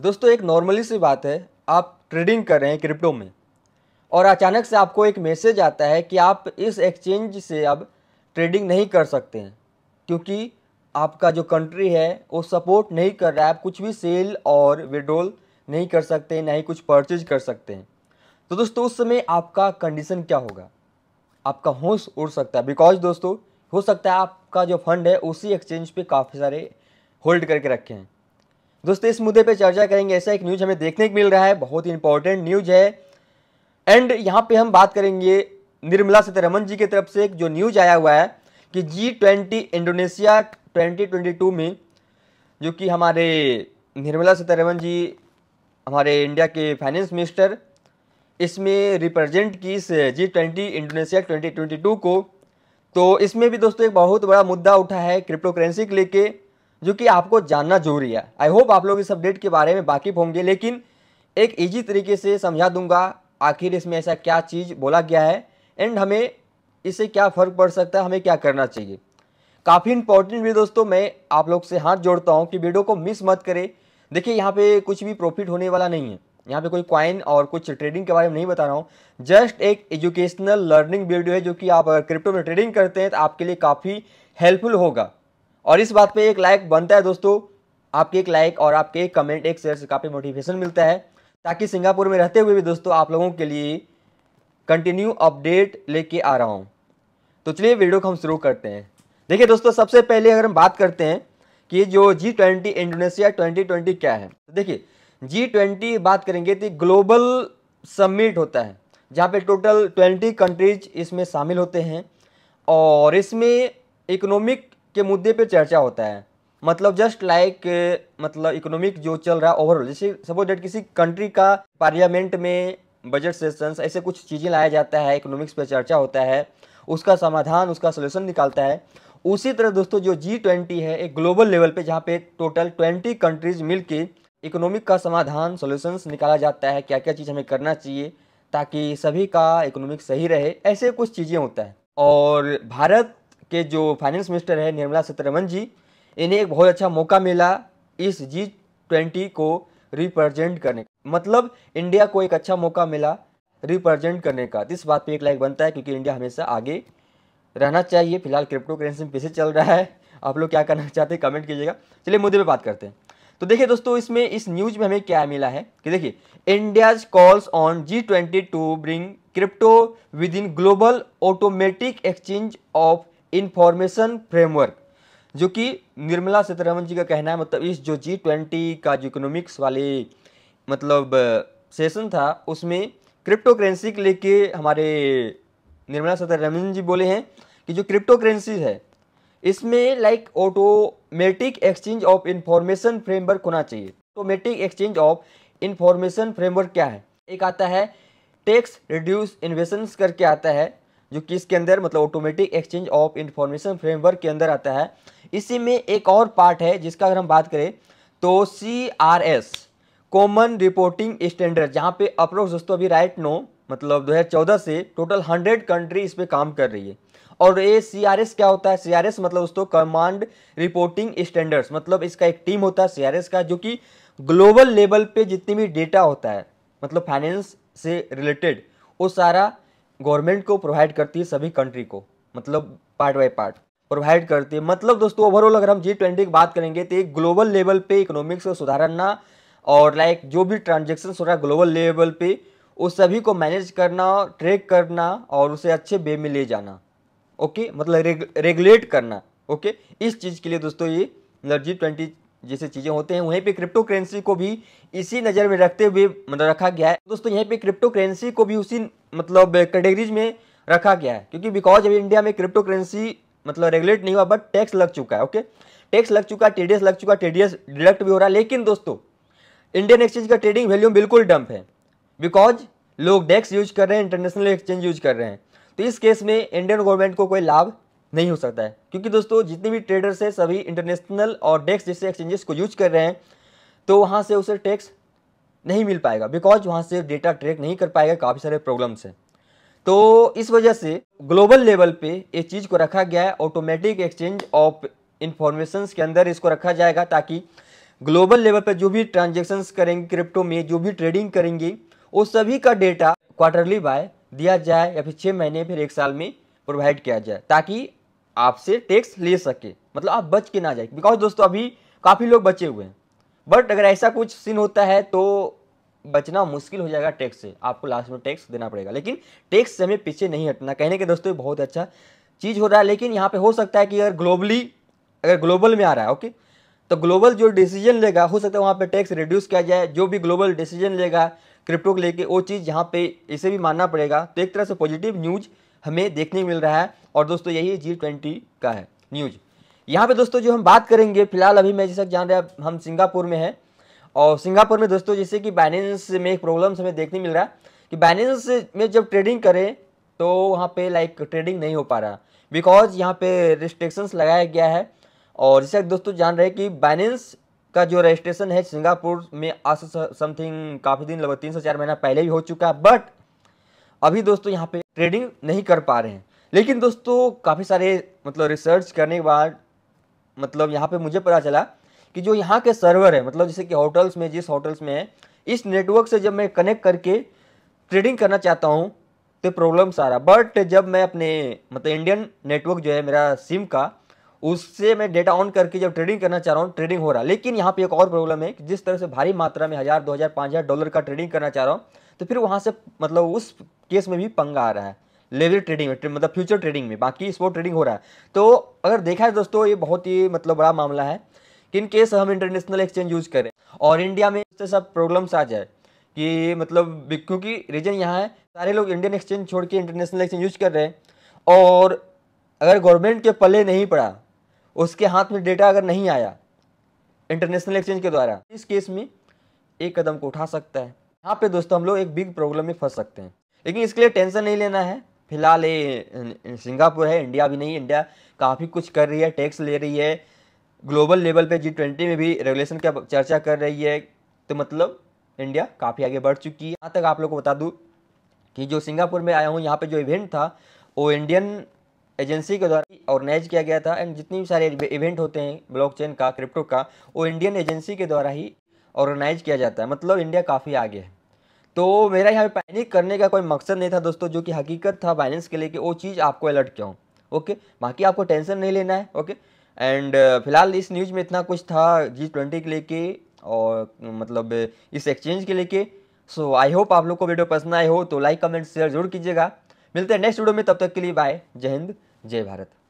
दोस्तों एक नॉर्मली सी बात है आप ट्रेडिंग कर रहे हैं क्रिप्टो में और अचानक से आपको एक मैसेज आता है कि आप इस एक्सचेंज से अब ट्रेडिंग नहीं कर सकते हैं क्योंकि आपका जो कंट्री है वो सपोर्ट नहीं कर रहा है आप कुछ भी सेल और विड्रोल नहीं कर सकते ना ही कुछ परचेज कर सकते हैं तो दोस्तों उस समय आपका कंडीशन क्या होगा आपका होश उड़ सकता है बिकॉज दोस्तों हो सकता है आपका जो फंड है उसी एक्सचेंज पे काफ़ी सारे होल्ड करके रखे हैं दोस्तों इस मुद्दे पे चर्चा करेंगे ऐसा एक न्यूज हमें देखने को मिल रहा है बहुत ही इंपॉर्टेंट न्यूज है एंड यहाँ पे हम बात करेंगे निर्मला सीतारमन जी की तरफ से जो न्यूज आया हुआ है कि G twenty Indonesia twenty twenty two में जो कि हमारे निर्मला सीतारमन जी हमारे इंडिया के फाइनेंस मिनिस्टर इसमें रिप्रेजेंट की इस G twenty Indonesia twenty twenty two को तो इसमें भी दोस्तों एक बहुत बड़ा मुद्दा उठा है क्रिप्टो करेंसी के लेके जो कि आपको जानना जरूरी है आई होप आप लोग इस अपडेट के बारे में वाकिफ होंगे लेकिन एक ईजी तरीके से समझा दूंगा आखिर इसमें ऐसा क्या चीज़ बोला गया है एंड हमें इससे क्या फ़र्क पड़ सकता है हमें क्या करना चाहिए काफ़ी इंपॉर्टेंट भी दोस्तों मैं आप लोग से हाथ जोड़ता हूँ कि वीडियो को मिस मत करें देखिए यहाँ पे कुछ भी प्रॉफिट होने वाला नहीं है यहाँ पे कोई क्वाइन और कुछ ट्रेडिंग के बारे में नहीं बता रहा हूँ जस्ट एक एजुकेशनल लर्निंग वीडियो है जो कि आप क्रिप्टो में ट्रेडिंग करते हैं तो आपके लिए काफ़ी हेल्पफुल होगा और इस बात पे एक लाइक बनता है दोस्तों आपके एक लाइक और आपके एक कमेंट एक शेयर से काफ़ी मोटिवेशन मिलता है ताकि सिंगापुर में रहते हुए भी दोस्तों आप लोगों के लिए कंटिन्यू अपडेट लेके आ रहा हूँ तो चलिए वीडियो को हम शुरू करते हैं देखिए दोस्तों सबसे पहले अगर हम बात करते हैं कि जो G twenty Indonesia twenty twenty क्या है तो देखिए जी ट्वेंटी बात करेंगे तो ग्लोबल समिट होता है जहाँ पे टोटल ट्वेंटी कंट्रीज इसमें शामिल होते हैं और इसमें इकोनॉमिक के मुद्दे पे चर्चा होता है मतलब जस्ट लाइक like, मतलब इकोनॉमिक जो चल रहा है ओवरऑल जैसे सपोज डेट किसी कंट्री का पार्लियामेंट में बजट सेशंस ऐसे कुछ चीज़ें लाया जाता है इकोनॉमिक्स पे चर्चा होता है उसका समाधान उसका सोल्यूशन निकालता है उसी तरह दोस्तों जो जी ट्वेंटी है एक ग्लोबल लेवल पे जहाँ पे टोटल ट्वेंटी कंट्रीज मिल के इकोनॉमिक का समाधान सोल्यूशंस निकाला जाता है क्या क्या चीज़ हमें करना चाहिए ताकि सभी का इकोनॉमिक सही रहे ऐसे कुछ चीज़ें होता है और भारत के जो फाइनेंस मिनिस्टर है निर्मला सीतारमन जी इन्हें एक बहुत अच्छा मौका मिला इस जी ट्वेंटी को रिप्रेजेंट करने का मतलब इंडिया को एक अच्छा मौका मिला रिप्रेजेंट करने का इस बात पे एक लाइक बनता है क्योंकि इंडिया हमेशा आगे रहना चाहिए फिलहाल क्रिप्टो करेंसी में पैसे चल रहा है आप लोग क्या करना चाहते हैं कमेंट कीजिएगा चलिए मुद्दे पर बात करते हैं तो देखिए दोस्तों इसमें इस न्यूज में हमें क्या मिला है कि देखिए India's calls on G twenty to bring crypto within global automatic exchange of information framework जो कि निर्मला सीतारमन जी का कहना है मतलब इस जो जी ट्वेंटी का जो इकोनॉमिक्स वाले मतलब सेशन था उसमें क्रिप्टो करेंसी के लेके हमारे निर्मला सीतारमन जी बोले हैं कि जो क्रिप्टो करेंसी है इसमें like automatic exchange of information framework होना चाहिए automatic exchange of information framework क्या है एक आता है टैक्स रिड्यूस इन्वेशंस करके आता है जो कि इसके अंदर मतलब automatic exchange of information framework के अंदर आता है इसी में एक और पार्ट है जिसका अगर हम बात करें तो C R S common reporting standard जहाँ पे अप्रोक्स दोस्तों अभी राइट नो मतलब 2014 से टोटल 100 कंट्री इस पर काम कर रही है और ये सी क्या होता है सी मतलब दोस्तों कमांड रिपोर्टिंग स्टैंडर्ड्स मतलब इसका एक टीम होता है सी का जो कि ग्लोबल लेवल पे जितनी भी डेटा होता है मतलब फाइनेंस से रिलेटेड वो सारा गवर्नमेंट को प्रोवाइड करती है सभी कंट्री को मतलब पार्ट बाय पार्ट प्रोवाइड करती है मतलब दोस्तों ओवरऑल अगर हम जी ट्वेंटी की बात करेंगे तो एक ग्लोबल लेवल पे इकोनॉमिक्स को सुधारना और लाइक जो भी ट्रांजेक्शन हो रहा है ग्लोबल लेवल पे उस सभी को मैनेज करना ट्रैक करना और उसे अच्छे वे में ले जाना ओके मतलब रेग, रेगुलेट करना ओके इस चीज़ के लिए दोस्तों ये मतलब जी ट्वेंटी जैसे चीज़ें होते हैं वहीं पे क्रिप्टो करेंसी को भी इसी नज़र में रखते हुए मतलब रखा गया है दोस्तों यहीं पे क्रिप्टो करेंसी को भी उसी मतलब कैटेगरीज में रखा गया है क्योंकि बिकॉज अभी इंडिया में क्रिप्टो करेंसी मतलब रेगुलेट नहीं हुआ बट टैक्स लग चुका है ओके टैक्स लग चुका है टीडीएस लग चुका है टीडीएस डिडक्ट भी हो रहा है लेकिन दोस्तों इंडियन एक्सचेंज का ट्रेडिंग वैल्यूम बिल्कुल डंप है बिकॉज लोग डेक्स यूज कर रहे हैं इंटरनेशनल एक्सचेंज यूज कर रहे हैं तो इस केस में इंडियन गवर्नमेंट को कोई लाभ नहीं हो सकता है क्योंकि दोस्तों जितने भी ट्रेडर्स हैं सभी इंटरनेशनल और डेक्स जैसे एक्सचेंजेस को यूज कर रहे हैं तो वहाँ से उसे टैक्स नहीं मिल पाएगा बिकॉज वहाँ से डेटा ट्रैक नहीं कर पाएगा काफ़ी सारे प्रॉब्लम्स हैं तो इस वजह से ग्लोबल लेवल पे इस चीज़ को रखा गया है ऑटोमेटिक एक्सचेंज ऑफ इंफॉर्मेशन के अंदर इसको रखा जाएगा ताकि ग्लोबल लेवल पर जो भी ट्रांजेक्शन्स करेंगे क्रिप्टो में जो भी ट्रेडिंग करेंगे वो सभी का डेटा क्वार्टरली बाय दिया जाए या फिर छः महीने फिर एक साल में प्रोवाइड किया जाए ताकि आपसे टैक्स ले सके मतलब आप बच के ना जाए बिकॉज दोस्तों अभी काफ़ी लोग बचे हुए हैं बट अगर ऐसा कुछ सीन होता है तो बचना मुश्किल हो जाएगा टैक्स से आपको लास्ट में टैक्स देना पड़ेगा लेकिन टैक्स से हमें पीछे नहीं हटना कहने के दोस्तों बहुत अच्छा चीज़ हो रहा है लेकिन यहाँ पे हो सकता है कि अगर ग्लोबली अगर ग्लोबल में आ रहा है ओके तो ग्लोबल जो डिसीजन लेगा हो सकता है वहाँ पे टैक्स रिड्यूस किया जाए जो भी ग्लोबल डिसीजन लेगा क्रिप्टो को लेके वो चीज़ यहाँ पे इसे भी मानना पड़ेगा तो एक तरह से पॉजिटिव न्यूज़ हमें देखने मिल रहा है और दोस्तों यही जी ट्वेंटी का है न्यूज़ यहाँ पे दोस्तों जो हम बात करेंगे फिलहाल अभी मैं जैसा जान रहे हैं हम सिंगापुर में हैं और सिंगापुर में दोस्तों जैसे कि बाइनेंस में एक प्रॉब्लम हमें देखने मिल रहा है कि बाइनेंस में जब ट्रेडिंग करें तो वहाँ पे लाइक ट्रेडिंग नहीं हो पा रहा बिकॉज यहाँ पे रिस्ट्रिक्शंस लगाया गया है और जैसे दोस्तों जान रहे हैं कि बाइनेंस का जो रजिस्ट्रेशन है सिंगापुर में आज समथिंग काफ़ी दिन लगभग तीन से चार महीना पहले भी हो चुका है बट अभी दोस्तों यहाँ पे ट्रेडिंग नहीं कर पा रहे हैं लेकिन दोस्तों काफ़ी सारे मतलब रिसर्च करने के बाद मतलब यहाँ पे मुझे पता चला कि जो यहाँ के सर्वर है मतलब जैसे कि होटल्स में जिस होटल्स में है इस नेटवर्क से जब मैं कनेक्ट करके ट्रेडिंग करना चाहता हूँ तो प्रॉब्लम सारा बट जब मैं अपने मतलब इंडियन नेटवर्क जो है मेरा सिम का उससे मैं डेटा ऑन करके जब ट्रेडिंग करना चाह रहा हूँ ट्रेडिंग हो रहा लेकिन यहाँ पे एक और प्रॉब्लम है कि जिस तरह से भारी मात्रा में हज़ार दो हज़ार पाँच हज़ार डॉलर का ट्रेडिंग करना चाह रहा हूँ तो फिर वहाँ से मतलब उस केस में भी पंगा आ रहा है लेवल ट्रेडिंग में मतलब फ्यूचर ट्रेडिंग में बाकी स्पोर्ट ट्रेडिंग हो रहा है तो अगर देखा है दोस्तों ये बहुत ही मतलब बड़ा मामला है कि इन केस हम इंटरनेशनल एक्सचेंज यूज़ करें और इंडिया में इससे सब प्रॉब्लम्स आ जाए कि मतलब क्योंकि रीजन यहाँ है सारे लोग इंडियन एक्सचेंज छोड़ के इंटरनेशनल एक्सचेंज यूज कर रहे हैं और अगर गवर्नमेंट के पले नहीं पड़ा उसके हाथ में डेटा अगर नहीं आया इंटरनेशनल एक्सचेंज के द्वारा इस केस में एक कदम को उठा सकता है यहाँ पे दोस्तों हम लोग एक बिग प्रॉब्लम में फंस सकते हैं लेकिन इसके लिए टेंशन नहीं लेना है फिलहाल ये सिंगापुर है इंडिया भी नहीं इंडिया काफ़ी कुछ कर रही है टैक्स ले रही है ग्लोबल लेवल पे जी ट्वेंटी में भी रेगुलेशन का चर्चा कर रही है तो मतलब इंडिया काफ़ी आगे बढ़ चुकी है यहाँ तक आप लोग को बता दूँ कि जो सिंगापुर में आया हूँ यहाँ पर जो इवेंट था वो इंडियन एजेंसी के द्वारा ऑर्गेनाइज किया गया था एंड जितने भी सारे इवेंट होते हैं ब्लॉकचेन का क्रिप्टो का वो इंडियन एजेंसी के द्वारा ही ऑर्गेनाइज किया जाता है मतलब इंडिया काफ़ी आगे है तो मेरा यहाँ पे पैनिक करने का कोई मकसद नहीं था दोस्तों जो कि हकीकत था बाइनेंस के लिए कि वो चीज़ आपको अलर्ट किया हूँ ओके बाकी आपको टेंशन नहीं लेना है ओके एंड uh, फिलहाल इस न्यूज़ में इतना कुछ था जी ट्वेंटी के लेके और मतलब इस एक्सचेंज के लेके सो आई होप आप लोग को वीडियो पसंद आए हो तो लाइक कमेंट शेयर जरूर कीजिएगा मिलते हैं नेक्स्ट वीडियो में तब तक के लिए बाय जय हिंद जय भारत